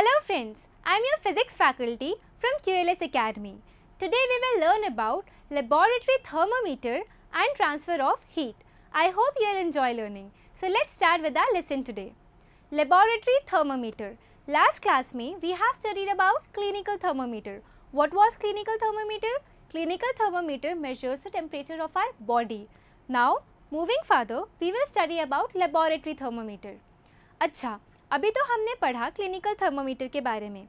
Hello friends, I am your physics faculty from QLS Academy. Today we will learn about laboratory thermometer and transfer of heat. I hope you will enjoy learning. So let's start with our lesson today. Laboratory thermometer. Last class mein we have studied about clinical thermometer. What was clinical thermometer? Clinical thermometer measures the temperature of our body. Now moving further we will study about laboratory thermometer. अच्छा अभी तो हमने पढ़ा clinical thermometer के बारे में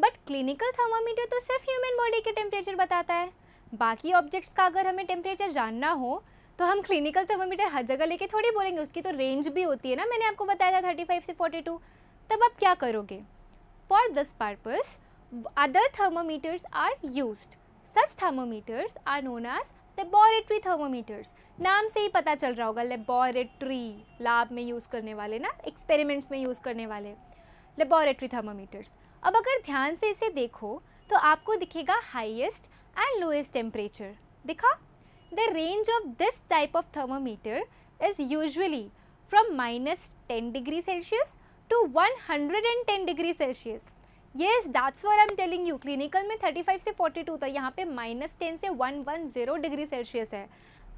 but clinical thermometer तो सिर्फ ह्यूमन बॉडी के टेम्परेचर बताता है बाकी ऑब्जेक्ट्स का अगर हमें टेम्परेचर जानना हो तो हम क्लिनिकल थर्मोमीटर हर जगह लेके थोड़ी बोलेंगे उसकी तो रेंज भी होती है ना मैंने आपको बताया था थर्टी फाइव से फोर्टी टू तब आप क्या करोगे for this purpose other thermometers are use such thermometers are known as laboratory thermometers नाम से ही पता चल रहा होगा लेबोरेटरी लैब में यूज़ करने वाले ना एक्सपेरिमेंट्स में यूज़ करने वाले लेबोरेटरी थर्मोमीटर्स अब अगर ध्यान से इसे देखो तो आपको दिखेगा हाईएस्ट एंड लोएस्ट टेम्परेचर दिखा the range of this type of thermometer is usually from minus ten degree Celsius to one hundred and ten degree Celsius yes that's what I am telling you clinical में 35 से 42 था यहाँ पे minus ten से 110 degree Celsius है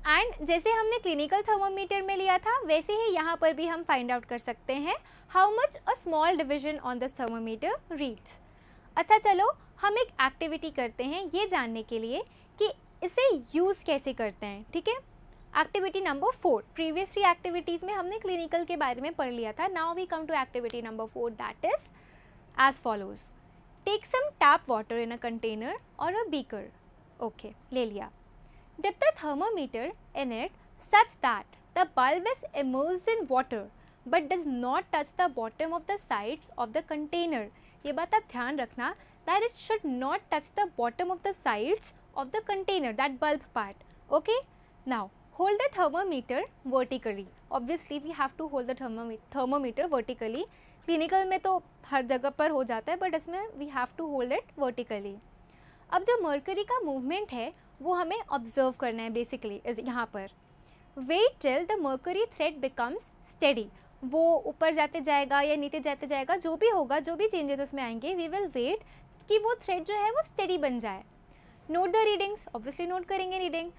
and जैसे हमने clinical thermometer में लिया था वैसे ही यहाँ पर भी हम फाइंड आउट कर सकते हैं how much a small division on this thermometer reads अच्छा चलो हम एक एक्टिविटी करते हैं ये जानने के लिए कि इसे यूज़ कैसे करते हैं ठीक है activity number four previous three activities में हमने क्लिनिकल के बारे में पढ़ लिया था now we come to activity number four that is as follows. Take some tap water in a container or a beaker. Okay, le liya. Dip the thermometer in it such that the bulb is immersed in water but does not touch the bottom of the sides of the container. Ye बात आप ध्यान that it should not touch the bottom of the sides of the container, that bulb part. Okay? Now, hold the thermometer vertically. Obviously, we have to hold the thermometer vertically clinical में तो हर जगह पर हो जाता है but इसमें we have to hold it vertically अब जो मर्करी का मूवमेंट है वो हमें ऑब्जर्व करना है बेसिकली यहाँ पर wait till the mercury thread becomes steady वो ऊपर जाते जाएगा या नीचे जाते जाएगा जो भी होगा जो भी चेंजेस उसमें आएंगे वी विल वेट कि वो थ्रेड जो है वो स्टडी बन जाए note the readings obviously note करेंगे reading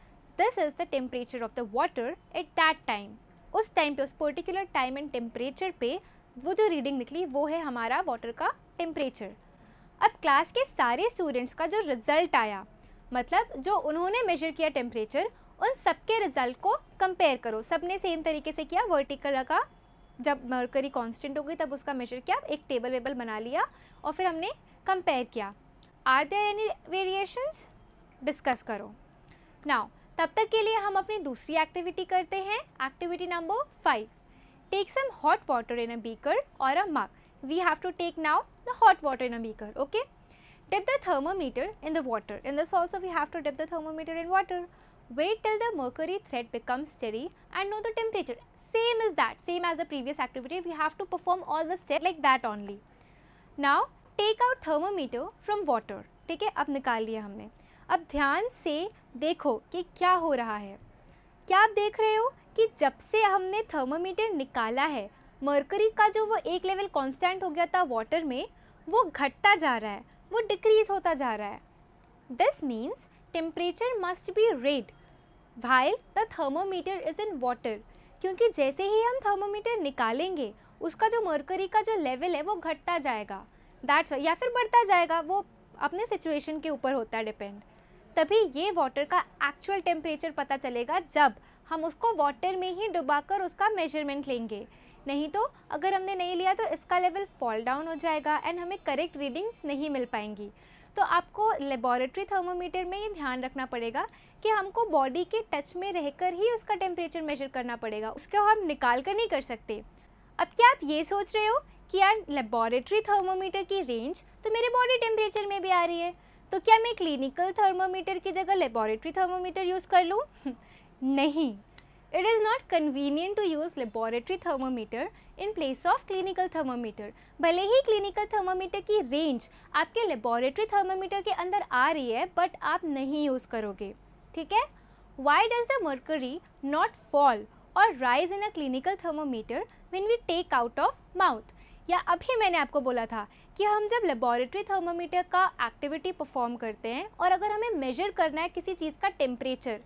this is the temperature of the water at that time उस टाइम पे उस पर्टिकुलर टाइम एंड टेम्परेचर पे वो जो रीडिंग निकली वो है हमारा वाटर का टेम्परेचर अब क्लास के सारे स्टूडेंट्स का जो रिज़ल्ट आया मतलब जो उन्होंने मेजर किया टेम्परेचर उन सबके रिज़ल्ट को कंपेयर करो सब ने सेम तरीके से किया वर्टिकल का जब मर्करी कांस्टेंट हो गई तब उसका मेजर किया एक टेबल वेबल बना लिया और फिर हमने कंपेयर किया are there any variations discuss करो नाउ तब तक के लिए हम अपनी दूसरी एक्टिविटी करते हैं activity number five take some hot water in a beaker or a mug. We have to take now the hot water in a beaker, okay? Dip the thermometer in the water. In this also we have to dip the thermometer in water. Wait till the mercury thread becomes steady and know the temperature. Same as that, same as the previous activity, we have to perform all the steps like that only. Now take out thermometer from water. theek hai ab nikal लिया humne ab dhyan se dekho ki kya ho raha hai kya aap dekh rahe ho कि जब से हमने thermometer निकाला है mercury का जो वो एक लेवल कांस्टेंट हो गया था वाटर में वो घटता जा रहा है वो डिक्रीज होता जा रहा है this means temperature must be read while the thermometer is in water क्योंकि जैसे ही हम थर्मोमीटर निकालेंगे उसका जो मरकरी का जो लेवल है वो घटता जाएगा दैट्स या फिर बढ़ता जाएगा वो अपने सिचुएशन के ऊपर होता है डिपेंड तभी ये वाटर का एक्चुअल टेम्परेचर पता चलेगा जब हम उसको वाटर में ही डुबाकर उसका मेजरमेंट लेंगे नहीं तो अगर हमने नहीं लिया तो इसका लेवल फॉल डाउन हो जाएगा एंड हमें करेक्ट रीडिंग्स नहीं मिल पाएंगी तो आपको लेबॉरेटरी थर्मोमीटर में ये ध्यान रखना पड़ेगा कि हमको बॉडी के टच में रहकर ही उसका टेम्परेचर मेजर करना पड़ेगा उसको हम निकाल कर नहीं कर सकते अब क्या आप ये सोच रहे हो कि यार लेबॉरेटरी थर्मोमीटर की रेंज तो मेरे बॉडी टेम्परेचर में भी आ रही है तो क्या मैं क्लिनिकल थर्मोमीटर की जगह लेबॉरेटरी थर्मोमीटर यूज़ कर लूँ नहीं it is not convenient to use laboratory thermometer in place of clinical thermometer भले ही क्लिनिकल थर्मोमीटर की रेंज आपके लेबॉरेटरी थर्मोमीटर के अंदर आ रही है बट आप नहीं यूज़ करोगे ठीक है why does the mercury not fall और rise in a clinical thermometer when we take out of mouth या अभी मैंने आपको बोला था कि हम जब लेबॉरेटरी थर्मोमीटर का एक्टिविटी परफॉर्म करते हैं और अगर हमें मेजर करना है किसी चीज़ का टेम्परेचर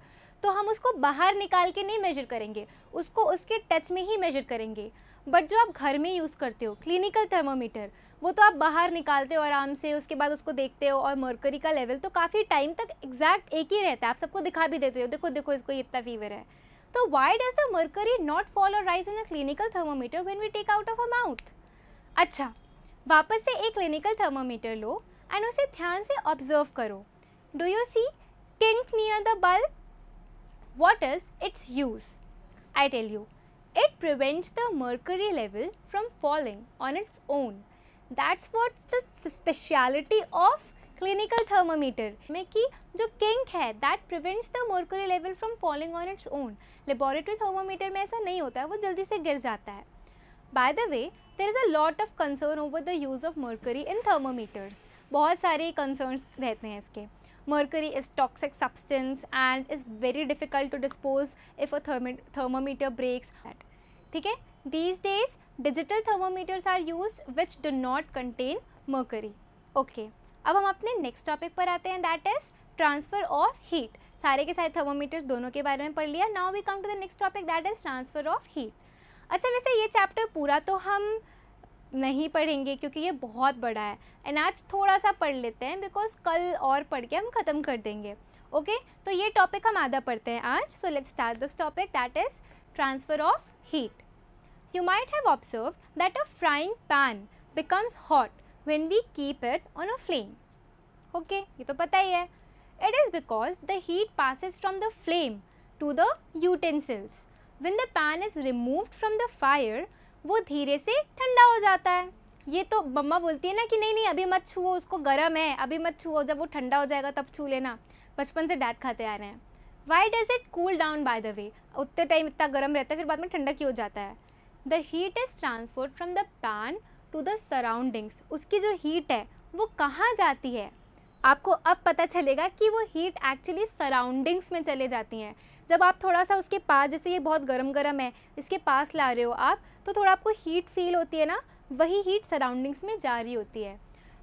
तो हम उसको बाहर निकाल के नहीं मेजर करेंगे उसको उसके टच में ही मेजर करेंगे बट जो आप घर में यूज़ करते हो क्लिनिकल थर्मोमीटर वो तो आप बाहर निकालते हो आराम से उसके बाद उसको देखते हो और मर्करी का लेवल तो काफ़ी टाइम तक एग्जैक्ट एक ही रहता है आप सबको दिखा भी देते हो देखो देखो इसको इतना फीवर है तो why does the mercury not fall or rise in a clinical thermometer when we take out of a mouth अच्छा वापस से एक क्लिनिकल थर्मामीटर लो एंड उसे ध्यान से ऑब्जर्व करो do you see kink near the bulb what is its use I tell you it prevents the mercury level from falling on its own that's what's the speciality of clinical thermometer में कि जो kink है that prevents the mercury level from falling on its own laboratory thermometer में ऐसा नहीं होता है वो जल्दी से गिर जाता है by the way there is a lot of concern over the use of mercury in thermometers बहुत सारे कंसर्न्स रहते हैं इसके mercury is toxic substance and is very difficult to dispose if a thermometer breaks at ठीक है these days digital thermometers are use which do not contain mercury okay अब हम अपने नेक्स्ट टॉपिक पर आते हैं that is transfer of heat सारे के सारे थर्मोमीटर्स दोनों के बारे में पढ़ लिया now we come to the next topic that is transfer of heat अच्छा वैसे ये चैप्टर पूरा तो हम नहीं पढ़ेंगे क्योंकि ये बहुत बड़ा है एंड आज थोड़ा सा पढ़ लेते हैं बिकॉज कल और पढ़ के हम ख़त्म कर देंगे ओके तो ये टॉपिक हम आधा पढ़ते हैं आज so let's start this topic that is transfer of heat you might have observe that a frying pan becomes hot when we keep it on a flame okay ये तो पता ही है it is because the heat passes from the flame to the utensils when the pan is remove from the fire वो धीरे से ठंडा हो जाता है ये तो मम्मा बोलती है ना कि नहीं नहीं अभी मत छुओ उसको गर्म है अभी मत छुओ जब वो ठंडा हो जाएगा तब छू लेना बचपन से डैड खाते आ रहे हैं why does it cool down by the way उतने टाइम इतना गर्म रहता है फिर बाद में ठंडा क्यों हो जाता है the heat is transferred from the pan to the surroundings उसकी जो हीट है वो कहाँ जाती है आपको अब पता चलेगा कि वो हीट एक्चुअली सराउंडिंग्स में चले जाती हैं जब आप थोड़ा सा उसके पास जैसे ये बहुत गर्म गर्म है इसके पास ला रहे हो आप तो थोड़ा आपको हीट फील होती है ना वही हीट सराउंडिंग्स में जा रही होती है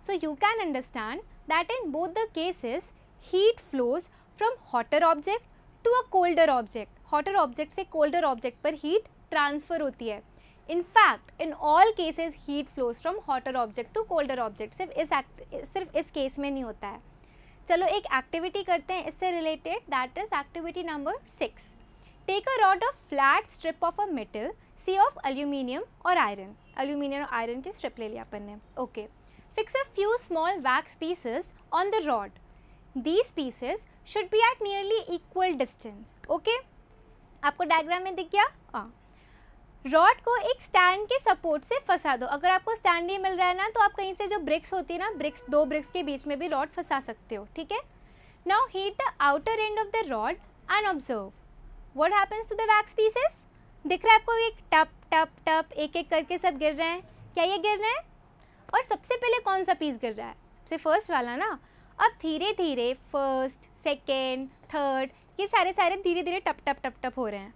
so you can understand that in both the cases heat flows from hotter object to a colder object hotter object से कोल्डर ऑब्जेक्ट पर हीट ट्रांसफ़र होती है in fact in all cases heat flows from hotter object to colder object सिर्फ इस act सिर्फ इस case में नहीं होता है चलो एक एक्टिविटी करते हैं इससे related that is activity number six take a rod of flat strip of a metal say of aluminium और आयरन अल्यूमिनियम और आयरन की स्ट्रिप ले लिया अपन ने okay fix a few small wax pieces on the rod these pieces should be at nearly equal distance okay आपको diagram में दिख गया हाँ रॉड को एक स्टैंड के सपोर्ट से फंसा दो अगर आपको स्टैंड नहीं मिल रहा है ना तो आप कहीं से जो ब्रिक्स होती है ना ब्रिक्स दो ब्रिक्स के बीच में भी रॉड फंसा सकते हो ठीक है now heat the outer end of the rod and observe what happens to the wax pieces दिख रहा है आपको एक टप टप टप एक एक करके सब गिर रहे हैं क्या ये गिर रहे हैं और सबसे पहले कौन सा पीस गिर रहा है सबसे फर्स्ट वाला ना अब धीरे धीरे फर्स्ट सेकेंड थर्ड ये सारे सारे धीरे धीरे टप टप टप टप हो रहे हैं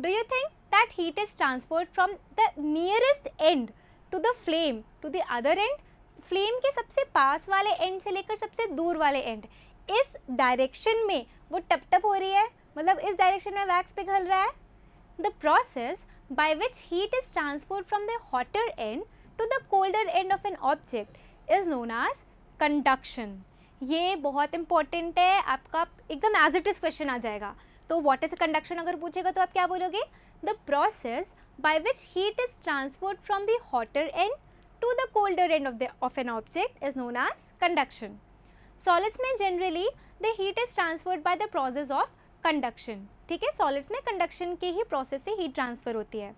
do you think that heat is transferred from the nearest end to the flame to the other end flame के सबसे पास वाले एंड से लेकर सबसे दूर वाले एंड इस डायरेक्शन में वो टप टप हो रही है मतलब इस डायरेक्शन में वैक्स पिघल रहा है the process by which heat is transferred from the hotter end to the colder end of an object is known as conduction. ये बहुत इंपॉर्टेंट है आपका एकदम एज इट इज़ क्वेश्चन आ जाएगा तो व्हाट इज़ कंडक्शन अगर पूछेगा तो आप क्या बोलोगे the process by which heat is transferred from the hotter end to the colder end of, the, of an object is known as conduction. Solids में generally the heat is transferred by the process of conduction. ठीक है solids में conduction के ही process से heat transfer होती है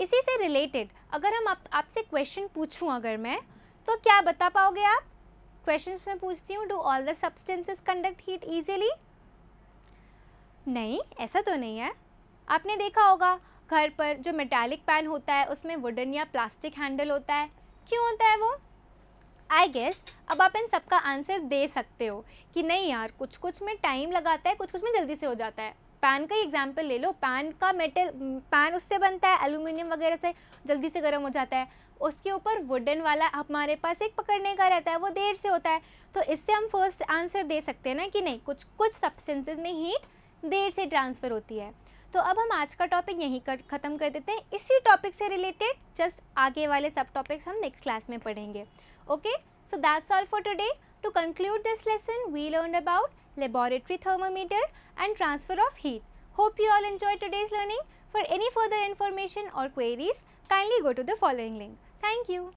इसी से related अगर हम आप, आपसे question पूछूँ अगर मैं तो क्या बता पाओगे आप क्वेश्चन में पूछती हूँ do all the substances conduct heat easily नहीं ऐसा तो नहीं है आपने देखा होगा घर पर जो मेटालिक पैन होता है उसमें वुडन या प्लास्टिक हैंडल होता है क्यों होता है वो आई गेस अब आप इन सबका आंसर दे सकते हो कि नहीं यार कुछ कुछ में टाइम लगाता है कुछ कुछ में जल्दी से हो जाता है पैन का ही एग्जाम्पल ले लो पैन का मेटल पैन उससे बनता है एलुमिनियम वगैरह से जल्दी से गर्म हो जाता है उसके ऊपर वुडन वाला हमारे पास एक पकड़ने का रहता है वो देर से होता है तो इससे हम फर्स्ट आंसर दे सकते हैं ना कि नहीं कुछ कुछ सब्सटेंसेज में हीट देर से ट्रांसफ़र होती है तो अब हम आज का टॉपिक यहीं कर ख़त्म कर देते हैं इसी टॉपिक से रिलेटेड जस्ट आगे वाले सब टॉपिक्स हम नेक्स्ट क्लास में पढ़ेंगे okay so that's all for today to conclude this lesson we learn about laboratory thermometer and transfer of heat hope you all enjoy today's learning for any further information और queries kindly go to the following link thank you